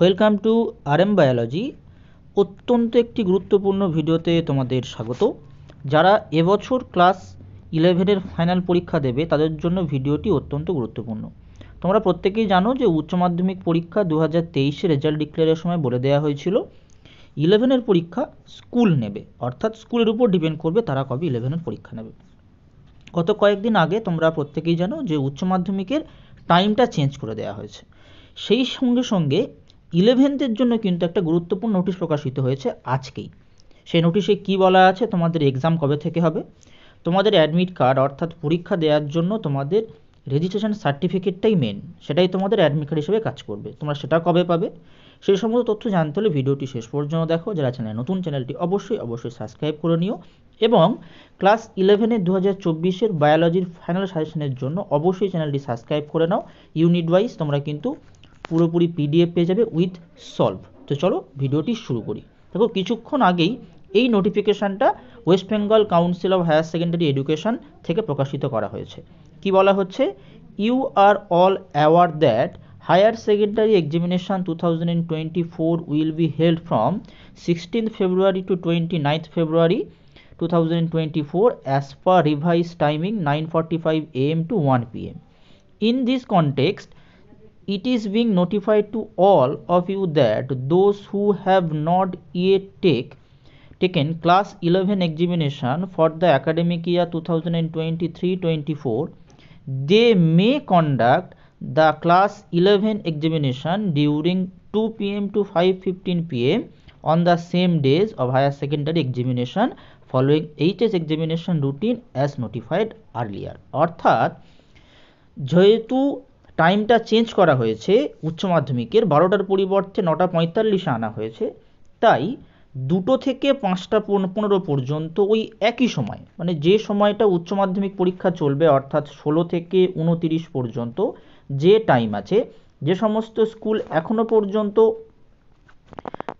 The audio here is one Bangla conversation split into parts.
welcome to R M biology অত্যন্ত একটি গুরুত্বপূর্ণ ভিডিওতে তোমাদের স্বাগত যারা এবছর ক্লাস ইলেভেনের ফাইনাল পরীক্ষা দেবে তাদের জন্য ভিডিওটি অত্যন্ত গুরুত্বপূর্ণ তোমরা প্রত্যেকেই জানো যে উচ্চ মাধ্যমিক পরীক্ষা দু হাজার তেইশে রেজাল্ট ডিক্লেয়ারের সময় বলে দেওয়া হয়েছিল ইলেভেনের পরীক্ষা স্কুল নেবে অর্থাৎ স্কুলের উপর ডিপেন্ড করবে তারা কবে ইলেভেনের পরীক্ষা নেবে গত কয়েকদিন আগে তোমরা প্রত্যেকেই জানো যে উচ্চ মাধ্যমিকের টাইমটা চেঞ্জ করে দেওয়া হয়েছে সেই সঙ্গে সঙ্গে ইলেভেন্থের জন্য কিন্তু একটা গুরুত্বপূর্ণ নোটিশ প্রকাশিত হয়েছে আজকেই সেই নোটিশে কি বলা আছে তোমাদের এক্সাম কবে থেকে হবে তোমাদের অ্যাডমিট কার্ড অর্থাৎ পরীক্ষা দেওয়ার জন্য তোমাদের রেজিস্ট্রেশন সার্টিফিকেটটাই মেন সেটাই তোমাদের অ্যাডমিট কার্ড হিসেবে কাজ করবে তোমরা সেটা কবে পাবে সেই সমস্ত তথ্য জানতে হলে ভিডিওটি শেষ পর্যন্ত দেখো যারা চ্যানেল নতুন চ্যানেলটি অবশ্যই অবশ্যই সাবস্ক্রাইব করে নিও এবং ক্লাস ইলেভেনের দু হাজার চব্বিশের বায়োলজির ফাইনাল সাজেশনের জন্য অবশ্যই চ্যানেলটি সাবস্ক্রাইব করে নাও ইউনিট ওয়াইজ তোমরা কিন্তু পুরোপুরি পিডিএফ পেয়ে যাবে উইথ সলভ তো চলো ভিডিওটি শুরু করি দেখো কিছুক্ষণ আগেই এই নোটিফিকেশানটা west Bengal council of higher secondary education থেকে প্রকাশিত করা হয়েছে কি বলা হচ্ছে you are all aware that higher secondary examination two thousand twenty four will be held from sixteen February to twenty ninth February two thousand twenty four as per revise timing nine forty five AM to one PM in this context it is being notified to all of you that those who have not yet take taken class 11 examination for the academic year 2023-24 they may conduct the class 11 examination during 2 pm to 5:15 pm on the same days of higher secondary examination following HS examination routine as notified earlier অর্থাৎ যেহেতু টাইমটা চেঞ্জ করা হয়েছে উচ্চ মাধ্যমিকের বারোটার পরিবর্তে নটা পঁয়তাল্লিশে আনা হয়েছে তাই দুটো থেকে পাঁচটা পনেরো পর্যন্ত ওই একই সময় মানে যে সময়টা উচ্চ মাধ্যমিক পরীক্ষা চলবে অর্থাৎ ষোলো থেকে উনতিরিশ পর্যন্ত যে টাইম আছে যে সমস্ত স্কুল এখনও পর্যন্ত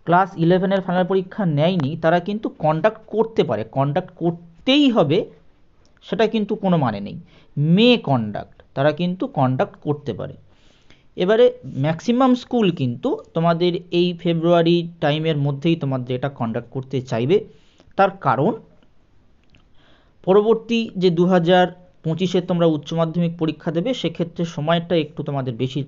ক্লাস ইলেভেনের ফাইনাল পরীক্ষা নেয়নি তারা কিন্তু কন্ডাক্ট করতে পারে কন্ডাক্ট করতেই হবে সেটা কিন্তু কোনো মানে নেই মে কন্ডাক্ট তারা কিন্তু কন্ডাক্ট করতে পারে এবারে ম্যাক্সিমাম স্কুল কিন্তু তোমাদের এই ফেব্রুয়ারি টাইমের মধ্যেই তোমাদের এটা কন্ডাক্ট করতে চাইবে তার কারণ পরবর্তী যে দু হাজার পঁচিশে তোমরা উচ্চ মাধ্যমিক পরীক্ষা দেবে সেক্ষেত্রে সময়টা একটু তোমাদের বেশি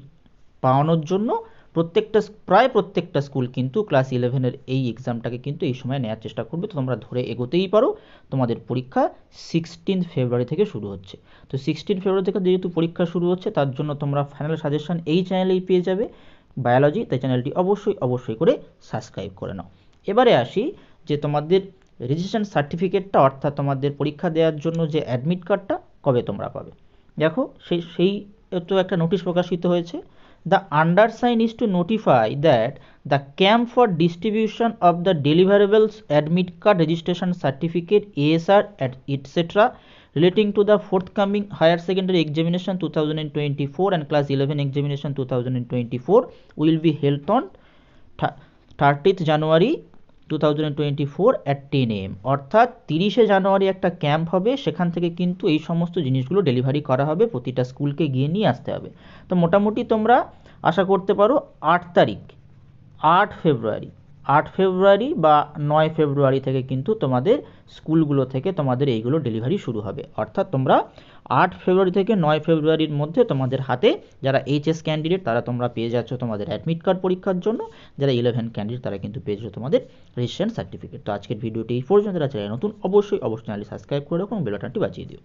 পাওয়ানোর জন্য প্রত্যেকটা প্রায় প্রত্যেকটা স্কুল কিন্তু ক্লাস ইলেভেনের এই এক্সামটাকে কিন্তু এই সময় নেওয়ার চেষ্টা করবে তো তোমরা ধরে এগোতেই পারো তোমাদের পরীক্ষা সিক্সটিন ফেব্রুয়ারি থেকে শুরু হচ্ছে তো সিক্সটিন ফেব্রুয়ারি থেকে যেহেতু পরীক্ষা শুরু হচ্ছে তার জন্য তোমরা ফাইনাল সাজেশন এই চ্যানেলেই পেয়ে যাবে বায়োলজি তাই চ্যানেলটি অবশ্যই অবশ্যই করে সাবস্ক্রাইব করে নাও এবারে আসি যে তোমাদের রেজিস্ট্রেশন সার্টিফিকেটটা অর্থাৎ তোমাদের পরীক্ষা দেওয়ার জন্য যে অ্যাডমিট কার্ডটা কবে তোমরা পাবে দেখো সেই সেই তো একটা নোটিশ প্রকাশিত হয়েছে the undersign is to notify that the camp for distribution of the deliverables admit card registration certificate ASR etc relating to the forthcoming higher secondary examination 2024 and class 11 examination 2024 will be held on 30th January two thousand twenty four at ten অর্থাৎ তিরিশে জানুয়ারি একটা ক্যাম্প হবে সেখান থেকে কিন্তু এই সমস্ত জিনিসগুলো ডেলিভারি করা হবে প্রতিটা স্কুলকে গিয়ে নিয়ে আসতে হবে তো মোটামুটি তোমরা আশা করতে পারো আট তারিখ আট ফেব্রুয়ারি আট ফেব্রুয়ারি বা নয় ফেব্রুয়ারি থেকে কিন্তু তোমাদের স্কুলগুলো থেকে তোমাদের এইগুলো ডেলিভারি শুরু হবে অর্থাৎ তোমরা আট ফেব্রুয়ারি থেকে নয় ফেব্রুয়ারির মধ্যে তোমাদের হাতে যারা এইচএস ক্যান্ডিডেট তারা তোমরা পেয়ে যাচ্ছ তোমাদের অ্যাডমিট কার্ড পরীক্ষার জন্য যারা ইলেভেন ক্যান্ডিডেট তারা কিন্তু পেয়ে পেয়েছো তোমাদের রেজিস্ট্রেশন সার্টিফিকেট তো আজকের ভিডিওটি এই পর্যন্ত যারা চ্যানেল নতুন অবশ্যই অবশ্যই চ্যানেলটি সাবস্ক্রাইব করে রাখুন বেলাটানটি বাঁচিয়ে দিও